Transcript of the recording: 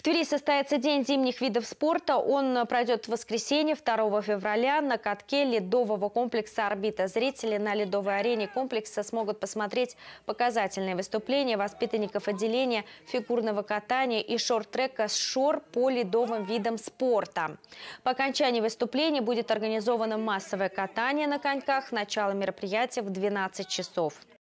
В Твери состоится День зимних видов спорта. Он пройдет в воскресенье 2 февраля на катке ледового комплекса «Орбита». Зрители на ледовой арене комплекса смогут посмотреть показательные выступления воспитанников отделения фигурного катания и шорт-трека с «Шор» по ледовым видам спорта. По окончании выступления будет организовано массовое катание на коньках. Начало мероприятия в 12 часов.